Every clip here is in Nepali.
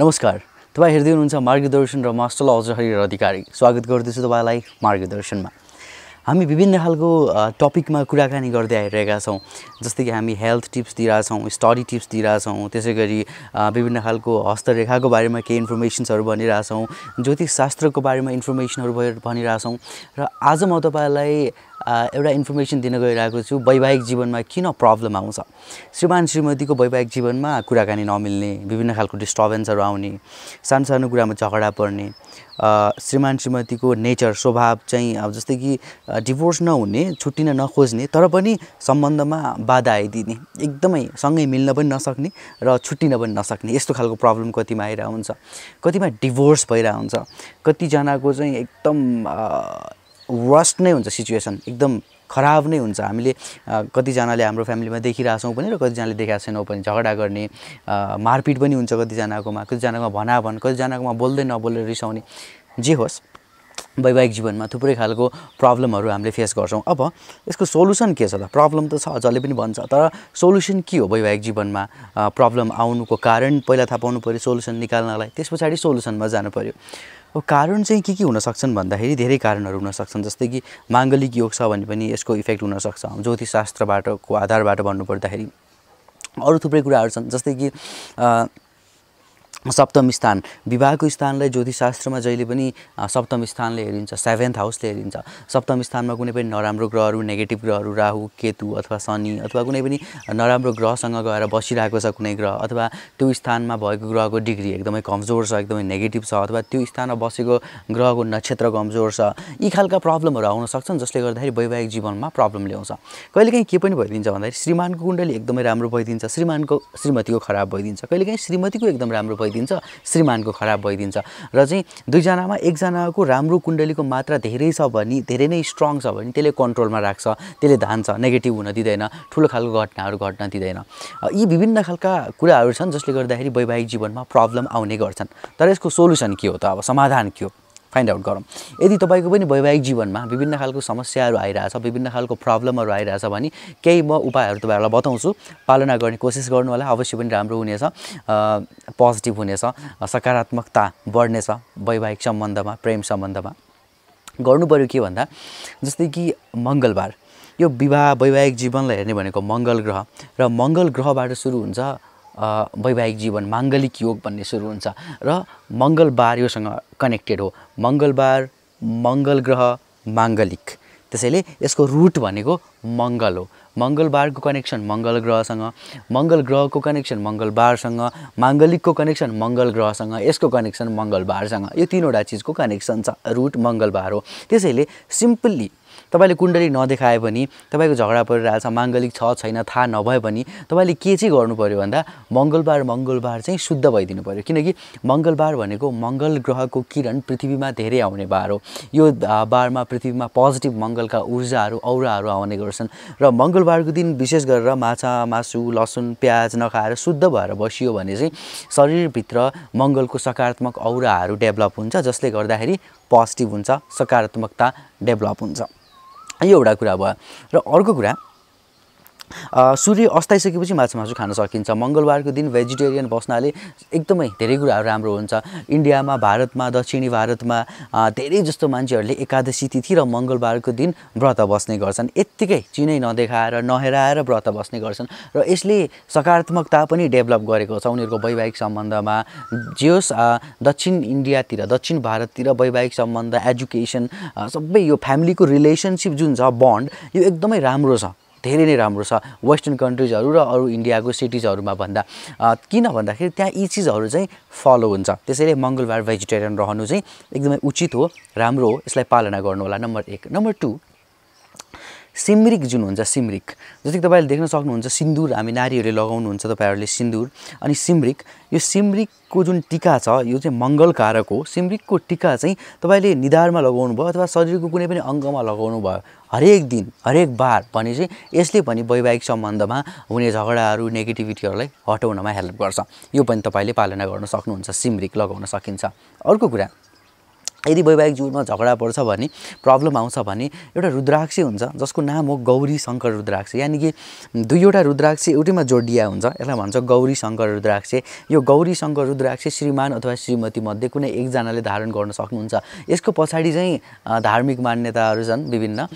नमस्कार तपाईँ हेर्दै हुनुहुन्छ मार्गदर्शन र मास्टर अझ हरिहर अधिकारी स्वागत गर्दैछु तपाईँलाई मार्गदर्शनमा हामी विभिन्न खालको टपिकमा कुराकानी गर्दै आइरहेका छौँ जस्तै कि हामी हेल्थ टिप्स दिइरहेछौँ स्टडी टिप्स दिइरहेछौँ त्यसै गरी विभिन्न खालको हस्तरेखाको बारेमा केही इन्फर्मेसन्सहरू भनिरहेछौँ ज्योतिष शास्त्रको बारेमा इन्फर्मेसनहरू भनिरहेछौँ र आज म तपाईँलाई एउटा इन्फर्मेसन दिन गइरहेको छु वैवाहिक जीवनमा किन प्रब्लम आउँछ श्रीमान श्रीमतीको वैवाहिक जीवनमा कुराकानी नमिल्ने विभिन्न खालको डिस्टर्बेन्सहरू आउने सानो सानो कुरामा झगडा पर्ने श्रीमान श्रीमतीको नेचर स्वभाव चाहिँ अब जस्तै कि डिभोर्स नहुने छुट्टिन नखोज्ने तर पनि सम्बन्धमा बाधा आइदिने एकदमै सँगै मिल्न पनि नसक्ने र छुट्टिन पनि नसक्ने यस्तो खालको प्रब्लम कतिमा आइरहेको हुन्छ कतिमा डिभोर्स भइरहेको हुन्छ कतिजनाको चाहिँ एकदम वर्स्ट नै हुन्छ सिचुएसन एकदम खराब नै हुन्छ हामीले कतिजनाले हाम्रो फ्यामिलीमा देखिरहेछौँ पनि र कतिजनाले देखाएको छैनौँ पनि झगडा गर्ने मारपिट पनि हुन्छ कतिजनाकोमा कतिजनाकोमा भनाभन कतिजनाकोमा बोल्दै नबोल्दै रिसाउने जे होस् वैवाहिक जीवनमा थुप्रै खालको प्रब्लमहरू हामीले फेस गर्छौँ अब यसको सोल्युसन के छ त प्रब्लम त छ जसले पनि भन्छ तर सोल्युसन के हो वैवाहिक जीवनमा प्रब्लम आउनुको कारण पहिला थाहा पाउनु पऱ्यो सोल्युसन निकाल्नलाई त्यस पछाडि सोल्युसनमा जानु पऱ्यो अब कारण चाहिँ के के हुनसक्छन् भन्दाखेरि धेरै कारणहरू हुनसक्छन् जस्तै कि माङ्गलिक योग छ भने पनि यसको इफेक्ट हुनसक्छ ज्योतिषशास्त्रबाटको आधारबाट भन्नुपर्दाखेरि अरू थुप्रै कुराहरू छन् जस्तै कि सप्तम स्थान विवाहको स्थानलाई ज्योतिषशास्त्रमा जहिले पनि सप्तम स्थानले हेरिन्छ सेभेन्थ हाउसले हेरिन्छ सप्तम स्थानमा कुनै पनि नराम्रो ग्रहहरू नेगेटिभ ग्रहहरू राहु केतु अथवा शनि अथवा कुनै पनि नराम्रो ग्रहसँग गएर बसिरहेको छ कुनै ग्रह अथवा त्यो स्थानमा भएको ग्रहको डिग्री एकदमै कमजोर छ एकदमै नेगेटिभ छ अथवा त्यो स्थानमा बसेको ग्रहको नक्षत्र कमजोर छ यी खालका प्रब्लमहरू आउन सक्छन् जसले गर्दाखेरि वैवाहिक जीवनमा प्रब्लम ल्याउँछ कहिलेकाहीँ के पनि भइदिन्छ भन्दाखेरि श्रीमानको कुण्डली एकदमै राम्रो भइदिन्छ श्रीमानको श्रीमतीको खराब भइदिन्छ कहिलेकाहीँ श्रीमतीको एकदम राम्रो भइदिन्छ श्रीमानको खराब भइदिन्छ र चाहिँ दुईजनामा एकजनाको राम्रो कुण्डलीको मात्रा धेरै छ भने धेरै नै स्ट्रङ छ भने त्यसले कन्ट्रोलमा राख्छ त्यसले धान्छ नेगेटिभ हुन दिँदैन ठुलो खालको घटनाहरू घट्न दिँदैन यी विभिन्न खालका कुराहरू छन् जसले गर्दाखेरि वैवाहिक जीवनमा प्रब्लम आउने गर्छन् तर यसको सोल्युसन के हो त अब समाधान के हो फाइन्ड आउट गरौँ यदि तपाईँको पनि वैवाहिक जीवनमा विभिन्न खालको समस्याहरू आइरहेछ विभिन्न खालको प्रब्लमहरू आइरहेछ भने केही म उपायहरू तपाईँहरूलाई बताउँछु पालना गर्ने कोसिस गर्नु होला अवश्य पनि राम्रो हुनेछ पोजिटिभ हुनेछ सकारात्मकता बढ्नेछ वैवाहिक सम्बन्धमा प्रेम सम्बन्धमा गर्नु पऱ्यो के भन्दा जस्तै कि मङ्गलबार यो विवाह वैवाहिक जीवनलाई हेर्ने भनेको मङ्गल ग्रह र मङ्गल ग्रहबाट सुरु हुन्छ वैवाहिक जीवन माङ्गलिक योग भन्ने सुरु हुन्छ र मङ्गलबार योसँग कनेक्टेड हो मङ्गलबार मङ्गल ग्रह माङ्गलिक त्यसैले यसको रुट भनेको मङ्गल हो मङ्गलबारको कनेक्सन मङ्गल ग्रहसँग मङ्गल ग्रहको कनेक्सन मङ्गलबारसँग माङ्गलिकको कनेक्सन मङ्गल ग्रहसँग यसको कनेक्सन मङ्गलबारसँग यो तिनवटा चिजको कनेक्सन छ रुट मङ्गलबार हो त्यसैले सिम्पल्ली तपाईँले कुण्डली नदेखाए पनि तपाईँको झगडा परिरहेछ माङ्गलिक छ छैन थाहा नभए पनि तपाईँले के चाहिँ गर्नु पऱ्यो भन्दा मङ्गलबार मङ्गलबार चाहिँ शुद्ध भइदिनु पऱ्यो किनकि मङ्गलबार भनेको मङ्गल ग्रहको किरण पृथ्वीमा धेरै आउने बार हो यो बारमा पृथ्वीमा पोजिटिभ मङ्गलका ऊर्जाहरू औराहरू आउने गर्छन् र मङ्गलबारको दिन विशेष गरेर माछा मासु लसुन प्याज नखाएर शुद्ध भएर बसियो भने चाहिँ शरीरभित्र मङ्गलको सकारात्मक औराहरू डेभलप हुन्छ जसले गर्दाखेरि पोजिटिभ हुन्छ सकारात्मकता डेभलप हुन्छ यो एउटा कुरा भयो र अर्को कुरा सूर्य अस्ताइसकेपछि माछा मासु खान सकिन्छ मङ्गलबारको दिन भेजिटेरियन बस्नाले एकदमै धेरै कुराहरू राम्रो हुन्छ इन्डियामा भारतमा दक्षिणी भारतमा धेरै जस्तो मान्छेहरूले एकादशी तिथि र मङ्गलबारको दिन व्रत बस्ने गर्छन् यत्तिकै चिनै नदेखाएर नहेराएर व्रत बस्ने गर्छन् र यसले सकारात्मकता पनि डेभलप गरेको छ उनीहरूको वैवाहिक सम्बन्धमा जे होस् दक्षिण इन्डियातिर दक्षिण भारततिर वैवाहिक सम्बन्ध एजुकेसन सबै यो फ्यामिलीको रिलेसनसिप जुन छ बन्ड यो एकदमै राम्रो छ धेरै नै राम्रो छ वेस्टर्न कन्ट्रिजहरू र अरू इन्डियाको सिटिजहरूमा भन्दा किन भन्दाखेरि त्यहाँ यी चिजहरू चाहिँ फलो हुन्छ त्यसैले मङ्गलबार भेजिटेरियन रहनु चाहिँ एकदमै उचित हो राम्रो हो यसलाई पालना गर्नु होला नम्बर एक नम्बर टू सिमरिक जुन हुन्छ सिमरिक जस्तो कि तपाईँले देख्न सक्नुहुन्छ सिन्दुर हामी नारीहरूले लगाउनुहुन्छ तपाईँहरूले सिन्दुर अनि सिमरिक यो सिमरिकको जुन टिका छ यो चाहिँ मङ्गलकारक हो सिमरिकको टिका चाहिँ तपाईँले निधारमा लगाउनु भयो अथवा शरीरको कुनै पनि अङ्गमा लगाउनु भयो हरेक दिन हरेक बार भने चाहिँ यसले पनि वैवाहिक सम्बन्धमा हुने झगडाहरू नेगेटिभिटीहरूलाई हटाउनमा हेल्प गर्छ यो पनि तपाईँले पालना गर्न सक्नुहुन्छ सिमरिक लगाउन सकिन्छ अर्को कुरा यदि वैवाहिक जीवनमा झगडा पर्छ भने प्रब्लम आउँछ भने एउटा रुद्राक्षी हुन्छ जसको नाम हो गौरी शङ्कर रुद्राक्ष यानि कि दुईवटा रुद्राक्षी एउटैमा जोडिया हुन्छ यसलाई भन्छ गौरी शङ्कर रुद्राक्ष यो गौरी शङ्कर रुद्राक्ष श्रीमान अथवा श्रीमतीमध्ये कुनै एकजनाले धारण गर्न सक्नुहुन्छ यसको पछाडि चाहिँ धार्मिक मान्यताहरू छन् विभिन्न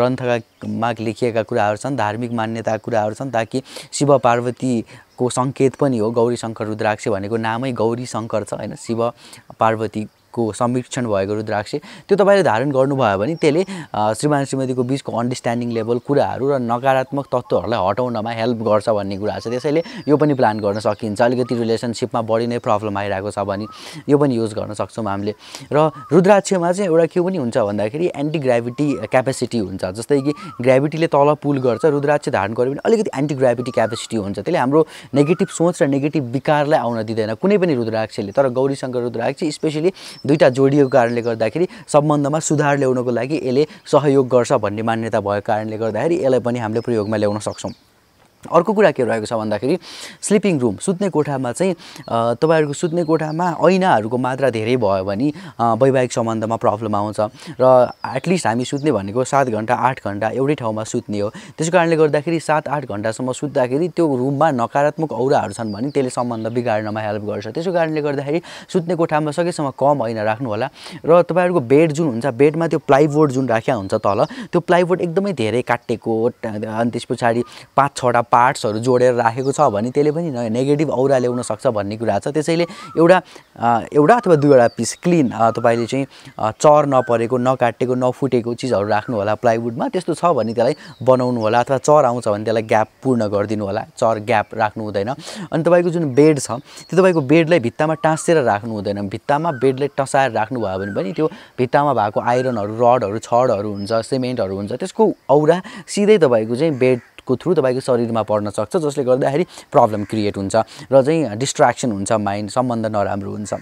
ग्रन्थका माग लेखिएका कुराहरू छन् धार्मिक मान्यता कुराहरू छन् ताकि शिव पार्वती को सङ्केत पनि हो गौरी शङ्कर रुद्राक्ष भनेको नामै गौरी शङ्कर छ होइन शिव पार्वती को संरक्षण भएको रुद्राक्ष त्यो तपाईँले धारण गर्नुभयो भने त्यसले श्रीमान श्रीमतीको बिचको अन्डरस्ट्यान्डिङ लेभल कुराहरू र नकारात्मक तत्त्वहरूलाई हटाउनमा हेल्प गर्छ भन्ने कुरा छ त्यसैले यो पनि प्लान गर्न सकिन्छ अलिकति रिलेसनसिपमा बढी नै प्रब्लम आइरहेको छ भने यो पनि युज गर्न सक्छौँ हामीले र रुद्राक्षमा चाहिँ एउटा के पनि हुन्छ भन्दाखेरि एन्टी ग्राभिटी क्यापेसिटी हुन्छ जस्तै कि ग्राभिटीले तल पुल गर्छ रुद्राक्ष धारण गर्यो भने अलिकति एन्टी ग्राभिटी क्यापेसिटी हुन्छ त्यसले हाम्रो नेगेटिभ सोच र नेगेटिभ विकारलाई आउन दिँदैन कुनै पनि रुद्राक्षले तर गौरीशङ्कर रुद्राक्ष स्पेसली दुईवटा जोडिएको कारणले गर्दाखेरि सम्बन्धमा सुधार ल्याउनको लागि यसले सहयोग गर्छ भन्ने मान्यता भएको कारणले गर्दाखेरि यसलाई पनि हामीले प्रयोगमा ल्याउन सक्छौँ अर्को कुरा के रहेको छ भन्दाखेरि स्लिपिङ रुम सुत्ने कोठामा चाहिँ तपाईँहरूको सुत्ने कोठामा ऐनाहरूको मात्रा धेरै भयो भने वैवाहिक सम्बन्धमा प्रब्लम आउँछ र एटलिस्ट हामी सुत्ने भनेको सात घन्टा आठ घन्टा एउटै ठाउँमा सुत्ने हो त्यस कारणले गर्दाखेरि सात आठ घन्टासम्म सुत्दाखेरि त्यो रुममा नकारात्मक औराहरू छन् भने त्यसले सम्बन्ध बिगार्नमा हेल्प गर्छ त्यसको कारणले गर्दाखेरि सुत्ने कोठामा सकेसम्म कम ऐना होला र तपाईँहरूको बेड जुन हुन्छ बेडमा त्यो प्लाइबोर्ड जुन राख्या हुन्छ तल त्यो प्लाइबोर्ड एकदमै धेरै काटेको अनि त्यस पछाडि पाँच छवटा पार्ट्सहरू जोडेर राखेको छ भने त्यसले पनि नेगेटिभ औरा ल्याउन सक्छ भन्ने कुरा छ त्यसैले एउटा एउटा अथवा दुईवटा पिस क्लिन तपाईँले चाहिँ चर नपरेको नकाटेको नफुटेको चिजहरू राख्नु होला प्लाइवुडमा त्यस्तो छ भने त्यसलाई बनाउनु होला अथवा चर आउँछ भने त्यसलाई ग्याप पूर्ण गरिदिनु होला चर ग्याप राख्नु हुँदैन अनि तपाईँको जुन बेड छ त्यो तपाईँको बेडलाई भित्तामा टाँसेर राख्नु हुँदैन भित्तामा बेडलाई टसाएर राख्नुभयो भने पनि त्यो भित्तामा भएको आइरनहरू रडहरू छडहरू हुन्छ सिमेन्टहरू हुन्छ त्यसको औरा सिधै तपाईँको चाहिँ बेड को थ्रु तपाईँको शरीरमा पर्न सक्छ जसले गर्दाखेरि प्रब्लम क्रिएट हुन्छ र चाहिँ डिस्ट्र्याक्सन हुन्छ माइन्ड सम्बन्ध नराम्रो हुन्छ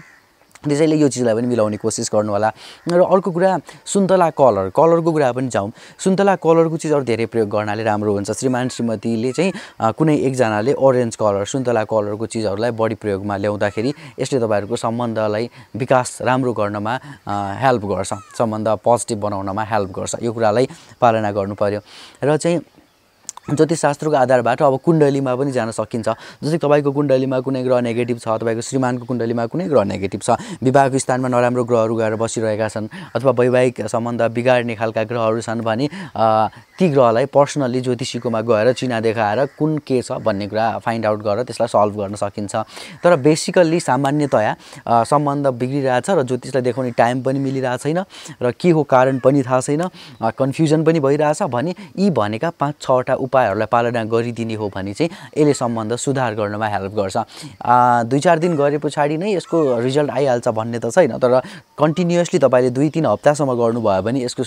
त्यसैले यो चिजलाई पनि मिलाउने कोसिस गर्नुहोला र अर्को कुरा सुन्तला कलर कलरको कुरा पनि जाउँ सुन्तला कलरको चिजहरू धेरै प्रयोग गर्नाले राम्रो हुन्छ श्रीमान श्रीमतीले चाहिँ कुनै एकजनाले ओरेन्ज कलर सुन्तला कलरको चिजहरूलाई बढी प्रयोगमा ल्याउँदाखेरि यसले तपाईँहरूको सम्बन्धलाई विकास राम्रो गर्नमा हेल्प गर्छ सम्बन्ध पोजिटिभ बनाउनमा हेल्प गर्छ यो कुरालाई पालना गर्नु पऱ्यो र चाहिँ ज्योतिषशास्त्रको आधारबाट अब कुण्डलीमा पनि जान सकिन्छ जस्तै तपाईँको कुण्डलीमा कुनै ग्रह नेगेटिभ छ तपाईँको श्रीमानको कुण्डलीमा कुनै ग्रह नेगेटिभ छ विवाहको स्थानमा नराम्रो ग्रहहरू गएर बसिरहेका छन् अथवा वैवाहिक सम्बन्ध बिगार्ने खालका ग्रहहरू छन् भने ती ग्रहलाई पर्सनल्ली ज्योतिषीकोमा गएर चिना देखाएर कुन के छ भन्ने कुरा फाइन्ड आउट गरेर त्यसलाई सल्भ गर्न सकिन्छ तर बेसिकल्ली सामान्यतया सम्बन्ध बिग्रिरहेछ र ज्योतिषलाई देखाउने टाइम पनि मिलिरहेको छैन र के हो कारण पनि थाहा छैन कन्फ्युजन पनि भइरहेछ भने यी भनेका पाँच छवटा उपायहरूलाई पालना गरिदिने हो भने चाहिँ यसले सम्बन्ध सुधार गर्नमा हेल्प गर्छ दुई चार दिन गरे पछाडि नै यसको रिजल्ट आइहाल्छ भन्ने त छैन तर कन्टिन्युसली तपाईँले दुई तिन हप्तासम्म गर्नुभयो भने यसको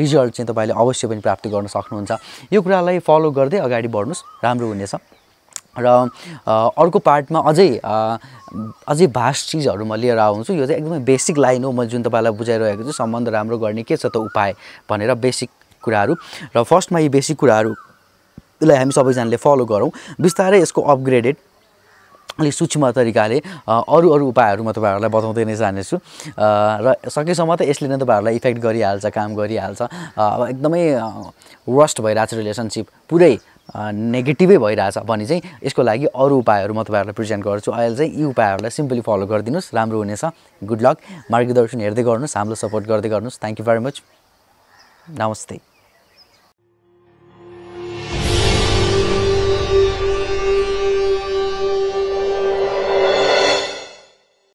रिजल्ट चाहिँ तपाईँले अवश्य पनि प्राप्त गर्न सक्नुहुन्छ यो कुरालाई फलो गर्दै अगाडि बढ्नुहोस् राम्रो हुनेछ र अर्को पार्टमा अझै अझै भास चिजहरू म लिएर आउँछु यो चाहिँ एकदमै बेसिक लाइन हो मैले जुन तपाईँलाई बुझाइरहेको छु सम्बन्ध राम्रो गर्ने के छ त उपाय भनेर बेसिक कुराहरू र फर्स्टमा यी बेसिक कुराहरूलाई हामी सबैजनाले फलो गरौँ बिस्तारै यसको अपग्रेडेड अलिक सूक्ष्म तरिकाले अरू अरू उपायहरू म तपाईँहरूलाई बताउँदै नै जानेछु र सकेसम्म त यसले नै तपाईँहरूलाई इफेक्ट गरिहाल्छ काम गरिहाल्छ अब एकदमै वर्स्ट भइरहेछ रिलेसनसिप पुरै नेगेटिभै भइरहेछ भने चाहिँ यसको लागि अरू उपायहरू म तपाईँहरूलाई प्रेजेन्ट गर्छु अहिले चाहिँ यी उपायहरूलाई सिम्पली फलो गरिदिनुहोस् राम्रो हुनेछ गुड लक मार्गदर्शन हेर्दै गर्नुहोस् हाम्रो सपोर्ट गर्दै गर्नुहोस् थ्याङ्क यू भेरी मच नमस्ते